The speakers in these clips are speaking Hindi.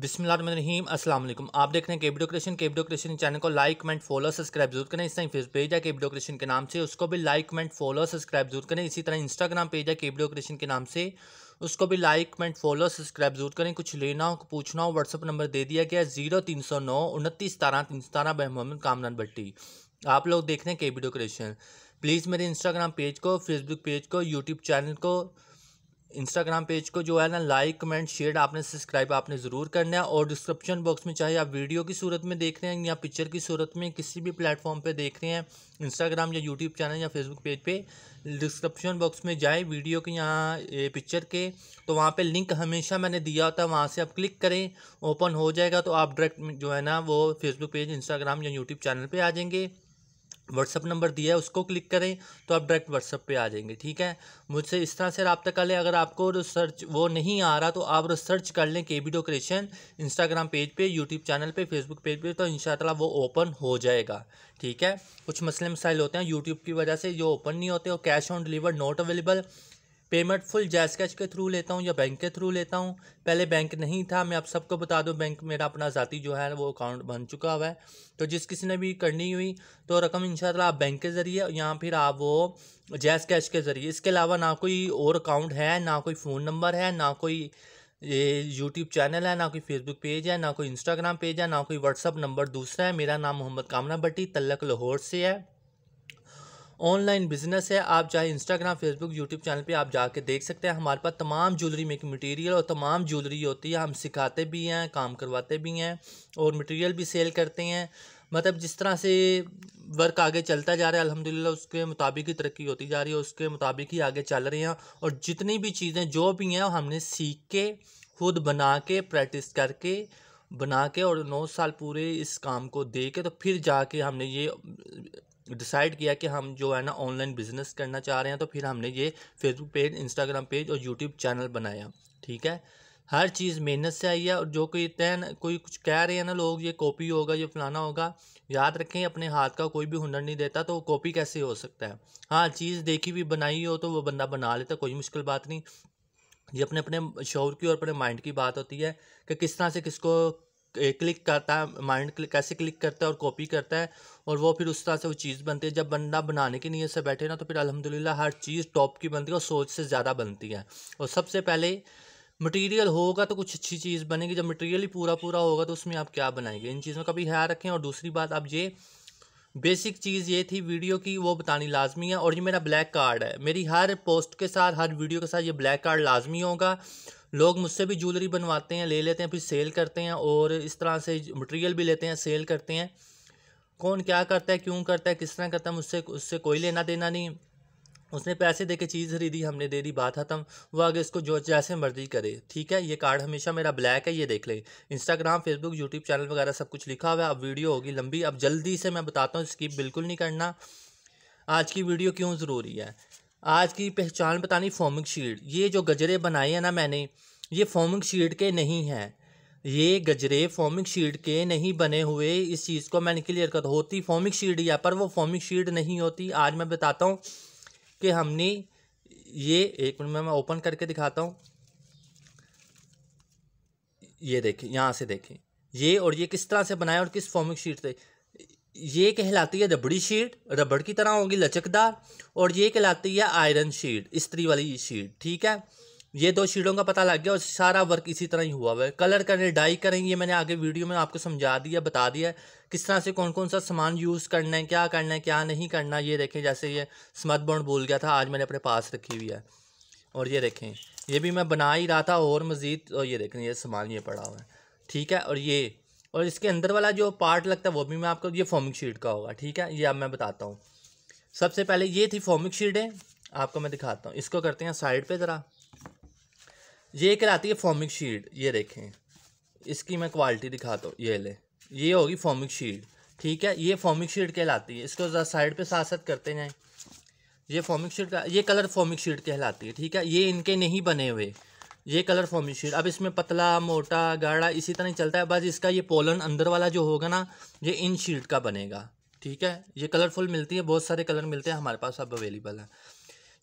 बिस्मिल्लाम अस्सलाम वालेकुम आप देख रहे हैं केबडो क्रिएशन केबडो क्रिएशन चैनल को लाइक कमेंट फॉलो सब्सक्राइब जरूर करें इस तरह फेस पेज है केबडो क्रिएशन के नाम से उसको भी लाइक कमेंट फॉलो सब्सक्राइब जरूर करें इसी तरह इंस्टाग्राम पेज है केबडो क्रिएशन के नाम से उसको भी लाइक कमेंट फॉलो सब्सक्राइब जरूर करें कुछ लेना हो पूछना हो व्हाट्सअप नंबर दे दिया गया जीरो तीन सौ नौ उनतीस सतारह तीन सतारह मोहम्मद कामरान भट्टी आप लोग देख रहे हैं केबडो क्रिएशन प्लीज़ मेरे इंस्टाग्राम पेज को फेसबुक पेज को यूट्यूब चैनल को इंस्टाग्राम पेज को जो है ना लाइक कमेंट शेयर आपने सब्सक्राइब आपने ज़रूर करना है और डिस्क्रिप्शन बॉक्स में चाहे आप वीडियो की सूरत में देख रहे हैं या पिक्चर की सूरत में किसी भी प्लेटफॉर्म पे देख रहे हैं इंस्टाग्राम या यूट्यूब चैनल या फेसबुक पेज पे डिस्क्रिप्शन बॉक्स में जाए वीडियो के यहाँ पिक्चर के तो वहाँ पर लिंक हमेशा मैंने दिया होता है वहाँ से आप क्लिक करें ओपन हो जाएगा तो आप डायरेक्ट जो है ना वो फेसबुक पेज इंस्टाग्राम या यूट्यूब चैनल पर आ जाएंगे व्हाट्सअप नंबर दिया है उसको क्लिक करें तो आप डायरेक्ट व्हाट्सअप पे आ जाएंगे ठीक है मुझसे इस तरह से रबता कर लें अगर आपको रिसर्च वो नहीं आ रहा तो आप रिसर्च कर लें K B decoration Instagram page पे यूट्यूब चैनल पे फेसबुक पेज पे तो शाला वो ओपन हो जाएगा ठीक है कुछ मसले मसाइल होते हैं यूट्यूब की वजह से जो ओपन नहीं होते और cash on deliver not available payment full जैस कैश के थ्रू लेता हूँ या बैंक के थ्रू लेता हूँ पहले बैंक नहीं था मैं आप सबको बता दूँ बैंक मेरा अपना ज़ाती जो है वो अकाउंट बन चुका हुआ है तो जिस किसी ने भी करनी हुई तो रकम इंशाल्लाह आप बैंक के ज़रिए या फिर आप वो जैस कैश के ज़रिए इसके अलावा ना कोई और अकाउंट है ना कोई फ़ोन नंबर है ना कोई ये यूट्यूब चैनल है ना कोई फेसबुक पेज है ना कोई इंस्टाग्राम पेज है ना कोई व्हाट्सअप नंबर दूसरा है मेरा नाम मोहम्मद कामना भट्टी तल्लक लाहौर से है ऑनलाइन बिजनेस है आप चाहे इंस्टाग्राम फेसबुक यूट्यूब चैनल पे आप जाके देख सकते हैं हमारे पास तमाम ज्वेलरी मेकिंग मटेरियल और तमाम ज्वेलरी होती है हम सिखाते भी हैं काम करवाते भी हैं और मटेरियल भी सेल करते हैं मतलब जिस तरह से वर्क आगे चलता जा रहा है अल्हम्दुलिल्लाह उसके मुताबिक ही तरक्की होती जा रही है उसके मुताबिक ही आगे चल रहे हैं और जितनी भी चीज़ें जो भी हैं हमने सीख के खुद बना के प्रैक्टिस करके बना के और नौ साल पूरे इस काम को दे के तो फिर जाके हमने ये डिसाइड किया कि हम जो है ना ऑनलाइन बिज़नेस करना चाह रहे हैं तो फिर हमने ये फेसबुक पेज इंस्टाग्राम पेज और यूट्यूब चैनल बनाया ठीक है हर चीज़ मेहनत से आई है और जो कोई तय कोई कुछ कह रहे हैं ना लोग ये कॉपी होगा ये फलाना होगा याद रखें अपने हाथ का कोई भी हुनर नहीं देता तो कॉपी कैसे हो सकता है हाँ चीज़ देखी हुई बनाई हो तो वो बंदा बना लेता कोई मुश्किल बात नहीं ये अपने अपने शोर की और अपने माइंड की बात होती है कि किस तरह से किसको क्लिक करता है माइंड क्लिक कैसे क्लिक करता है और कॉपी करता है और वो फिर उस तरह से वो चीज़ बनती है जब बंदा बनाने की नीयत से बैठे ना तो फिर अलहमदिल्ला हर चीज़ टॉप की बनती है और सोच से ज़्यादा बनती है और सबसे पहले मटेरियल होगा तो कुछ अच्छी चीज़ बनेगी जब मटेरियल ही पूरा पूरा होगा तो उसमें आप क्या बनाएंगे इन चीज़ों का भी ख्याल रखें और दूसरी बात आप ये बेसिक चीज़ ये थी वीडियो की वो बतानी लाजमी है और ये मेरा ब्लैक कार्ड है मेरी हर पोस्ट के साथ हर वीडियो के साथ ये ब्लैक कार्ड लाजमी होगा लोग मुझसे भी ज्वेलरी बनवाते हैं ले लेते हैं फिर सेल करते हैं और इस तरह से मटेरियल भी लेते हैं सेल करते हैं कौन क्या करता है क्यों करता है किस तरह करता है मुझसे उससे कोई लेना देना नहीं उसने पैसे दे के चीज़ खरीदी हमने दे दी बात खत्म वो आगे इसको जो जैसे मर्जी करे ठीक है ये कार्ड हमेशा मेरा ब्लैक है ये देख लें इंस्टाग्राम फेसबुक यूट्यूब चैनल वगैरह सब कुछ लिखा हुआ है अब वीडियो होगी लंबी अब जल्दी से मैं बताता हूँ स्किप बिल्कुल नहीं करना आज की वीडियो क्यों ज़रूरी है आज की पहचान बतानी फॉर्मिंग शीट ये जो गजरे बनाए हैं ना मैंने ये फॉर्मिंग शीट के नहीं हैं ये गजरे फॉर्मिंग शीट के नहीं बने हुए इस चीज़ को मैंने क्लियर कर होती फॉर्मिंग शीट या पर वो फॉर्मिंग शीट नहीं होती आज मैं बताता हूँ कि हमने ये एक मिनट में मैं ओपन करके दिखाता हूँ ये देखिए यहाँ से देखें ये और ये किस तरह से बनाए और किस फॉर्मिक शीट से ये कहलाती है रबड़ी शीट रबड़ की तरह होगी लचकदार और ये कहलाती है आयरन शीट स्त्री वाली शीट ठीक है ये दो शीटों का पता लग गया और सारा वर्क इसी तरह ही हुआ हुआ है कलर करें डाई करें ये मैंने आगे वीडियो में आपको समझा दिया बता दिया है किस तरह से कौन कौन सा सामान यूज़ करना है क्या करना है क्या नहीं करना ये देखें जैसे ये स्मथ बॉन्ड भूल गया था आज मैंने अपने पास रखी हुई है और ये देखें ये भी मैं बना ही रहा था और मज़ीद और ये देखें ये सामान ये पड़ा हुआ है ठीक है और ये और इसके अंदर वाला जो पार्ट लगता है वो भी मैं आपको ये फॉर्मिक शीट का होगा ठीक है ये अब मैं बताता हूँ सबसे पहले ये थी फॉर्मिक शीटें आपको मैं दिखाता हूँ इसको करते हैं साइड पर ज़रा ये कहलाती है फॉर्मिक शील्ड ये देखें इसकी मैं क्वालिटी दिखाता हूँ ये ले ये होगी फॉमिक शील्ड ठीक है ये फॉर्मिक शीट कहलाती है इसको ज़रा साइड पे साथ साथ करते जाएं ये फॉर्मिक शीट का ये कलर फॉर्मिक शीट कहलाती है ठीक है ये इनके नहीं बने हुए ये कलर फॉर्मिक शीट अब इसमें पतला मोटा गाढ़ा इसी तरह चलता है बस इसका ये पोलन अंदर वाला जो होगा ना ये इन शीट का बनेगा ठीक है ये कलरफुल मिलती है बहुत सारे कलर मिलते हैं हमारे पास अब अवेलेबल है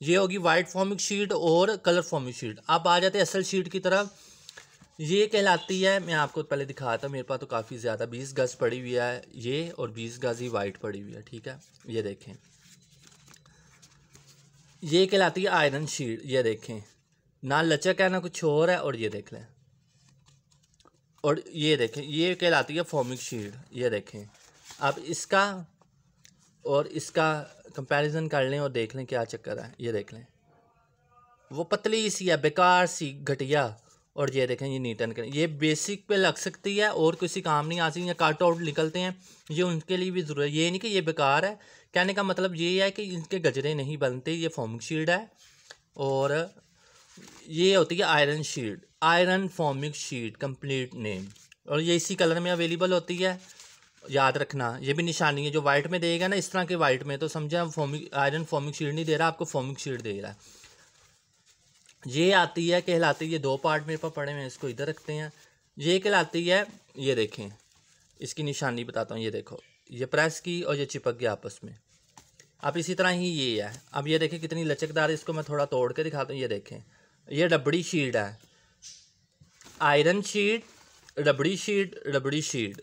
ये होगी वाइट फॉर्मिक शीट और कलर फॉर्मिक शीट आप आ जाते हैं एसल शीट की तरफ ये कहलाती है मैं आपको पहले दिखाता हूँ मेरे पास तो काफ़ी ज़्यादा बीस गज पड़ी हुई है ये और बीस गज ही वाइट पड़ी हुई है ठीक है ये देखें ये कहलाती है आयरन शीट ये देखें ना लचक है ना कुछ और है और ये देख लें और ये देखें ये कहलाती है फॉर्मिक शीट ये देखें अब इसका और इसका कंपैरिजन कर लें और देख लें क्या चक्कर है ये देख लें वो पतली सी है बेकार सी घटिया और ये देखें ये नीट एंड क्लीन ये बेसिक पे लग सकती है और किसी काम नहीं आ सकती या काट आउट निकलते हैं ये उनके लिए भी ज़रूरत ये नहीं कि ये बेकार है कहने का मतलब ये है कि इनके गजरे नहीं बनते ये फॉर्मिंग शील्ड है और ये होती है iron shield iron formica sheet complete name और ये इसी कलर में अवेलेबल होती है याद रखना ये भी निशानी है जो वाइट में देगा ना इस तरह के वाइट में तो समझा फॉर्मिक आयरन फॉर्मिक शीट नहीं दे रहा आपको फॉर्मिक शीट दे रहा है ये आती है कहलाती है दो पार्ट मेरे पास पड़े हुए हैं इसको इधर रखते हैं ये कहलाती है ये देखें इसकी निशानी बताता हूँ ये देखो ये प्रेस की और ये चिपक गया आपस में अब इसी तरह ही ये है अब ये देखें कितनी लचकदार है इसको मैं थोड़ा तोड़ के दिखाता हूँ ये देखें ये रबड़ी शीट है आयरन शीट रबड़ी शीट रबड़ी sheet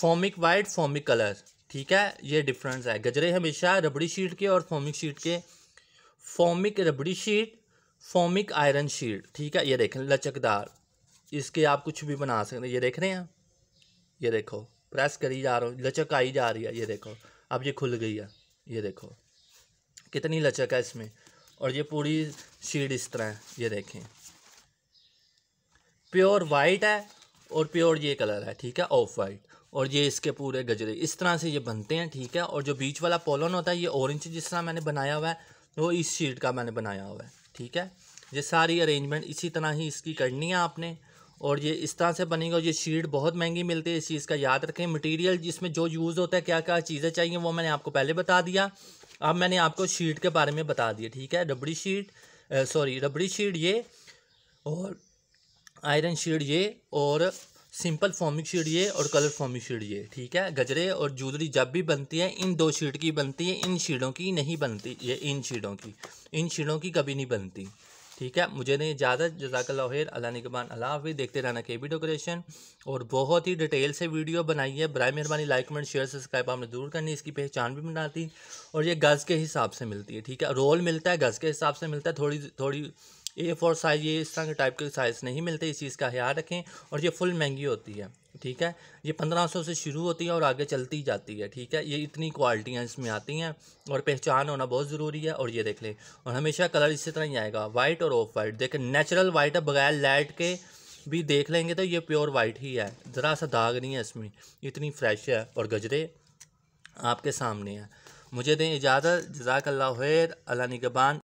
formica white formica colour ठीक है ये डिफरेंस है गजरे हमेशा रबड़ी शीट के और फॉमिक शीट के फॉमिक रबड़ी शीट फॉमिक आयरन शीट ठीक है ये देखें लचकदार इसके आप कुछ भी बना सकते हैं ये देख रहे हैं ये देखो प्रेस करी जा रहा हूँ लचक आई जा रही है ये देखो अब ये खुल गई है ये देखो कितनी लचक है इसमें और ये पूरी शीट इस तरह है ये देखें प्योर वाइट है और प्योर ये कलर है ठीक है ऑफ वाइट और ये इसके पूरे गजरे इस तरह से ये बनते हैं ठीक है और जो बीच वाला पोलन होता है ये ऑरेंज जिस तरह मैंने बनाया हुआ है वो इस शीट का मैंने बनाया हुआ है ठीक है ये सारी अरेंजमेंट इसी तरह ही इसकी करनी है आपने और ये इस तरह से बनेगा और ये शीट बहुत महंगी मिलती है इस चीज़ का याद रखें मटीरियल जिसमें जो यूज़ होता है क्या क्या चीज़ें चाहिए वो मैंने आपको पहले बता दिया अब मैंने आपको शीट के बारे में बता दिया ठीक है रबड़ी शीट सॉरी रबड़ी शीट ये और आयरन शीट ये और सिंपल फॉर्मिक शीट ये और कलर फॉर्मिक शीट ये ठीक है गजरे और जूलरी जब भी बनती है इन दो शीट की बनती है इन शीडों की नहीं बनती ये इन शीडों की इन शीडों की कभी नहीं बनती ठीक है मुझे नहीं ज़्यादा जजाकलाहिर अला निकबान अल्लाह हाफि देखते रहना के भी डेकोरेशन और बहुत ही डिटेल से वीडियो बनाई है बर मेहरबानी लाइक कमेंट शेयर सब्सक्राइब आपने ज़रूर करनी इसकी पहचान भी बनाती और ये गज़ के हिसाब से मिलती है ठीक है रोल मिलता है गज़ के हिसाब से मिलता है थोड़ी थोड़ी ए फोर साइज़ ये इस तरह के टाइप के साइज़ नहीं मिलते इस चीज़ का ख्याल रखें और ये फुल महंगी होती है ठीक है ये पंद्रह सौ से शुरू होती है और आगे चलती जाती है ठीक है ये इतनी क्वालिटियाँ इसमें आती हैं और पहचान होना बहुत ज़रूरी है और ये देख लें और हमेशा कलर इसी तरह ही आएगा वाइट और ऑफ वाइट देखें नेचुरल वाइट है बगैर लाइट के भी देख लेंगे तो ये प्योर वाइट ही है ज़रा सा दाग नहीं है इसमें इतनी फ्रेश है और गजरे आपके सामने हैं मुझे दें इजाज़त जजाकल्ला खैर अल्लाह निगबान